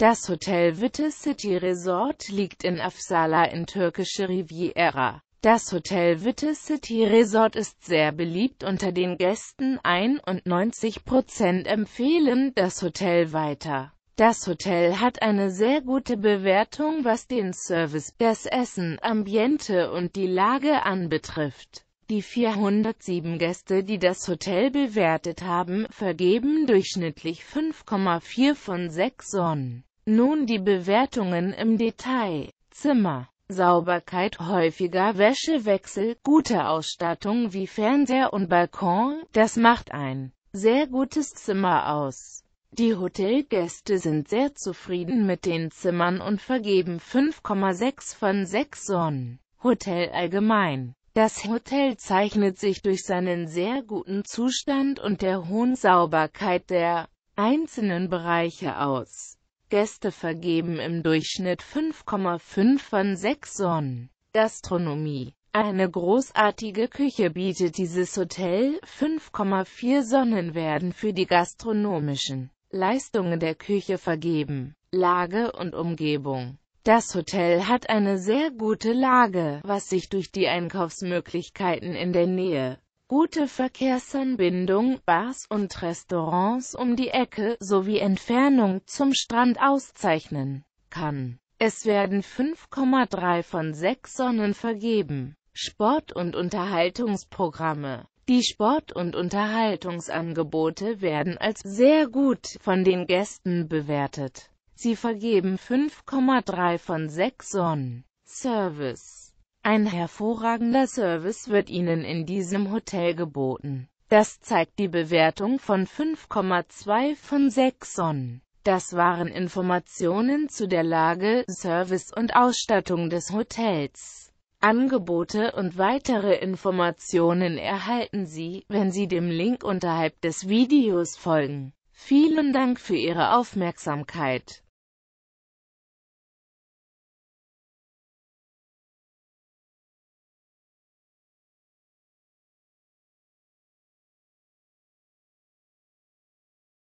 Das Hotel Witte City Resort liegt in Afsala in türkische Riviera. Das Hotel Witte City Resort ist sehr beliebt unter den Gästen, 91% empfehlen das Hotel weiter. Das Hotel hat eine sehr gute Bewertung, was den Service, das Essen, Ambiente und die Lage anbetrifft. Die 407 Gäste, die das Hotel bewertet haben, vergeben durchschnittlich 5,4 von 6 Sonnen. Nun die Bewertungen im Detail. Zimmer. Sauberkeit, häufiger Wäschewechsel, gute Ausstattung wie Fernseher und Balkon, das macht ein sehr gutes Zimmer aus. Die Hotelgäste sind sehr zufrieden mit den Zimmern und vergeben 5,6 von 6 Sonnen. Hotel allgemein. Das Hotel zeichnet sich durch seinen sehr guten Zustand und der hohen Sauberkeit der einzelnen Bereiche aus. Gäste vergeben im Durchschnitt 5,5 von 6 Sonnen. Gastronomie eine großartige Küche bietet dieses Hotel, 5,4 Sonnen werden für die gastronomischen Leistungen der Küche vergeben. Lage und Umgebung Das Hotel hat eine sehr gute Lage, was sich durch die Einkaufsmöglichkeiten in der Nähe gute Verkehrsanbindung, Bars und Restaurants um die Ecke sowie Entfernung zum Strand auszeichnen kann. Es werden 5,3 von 6 Sonnen vergeben. Sport- und Unterhaltungsprogramme Die Sport- und Unterhaltungsangebote werden als sehr gut von den Gästen bewertet. Sie vergeben 5,3 von 6 Sonnen. Service ein hervorragender Service wird Ihnen in diesem Hotel geboten. Das zeigt die Bewertung von 5,2 von 6 Sonnen. Das waren Informationen zu der Lage, Service und Ausstattung des Hotels. Angebote und weitere Informationen erhalten Sie, wenn Sie dem Link unterhalb des Videos folgen. Vielen Dank für Ihre Aufmerksamkeit.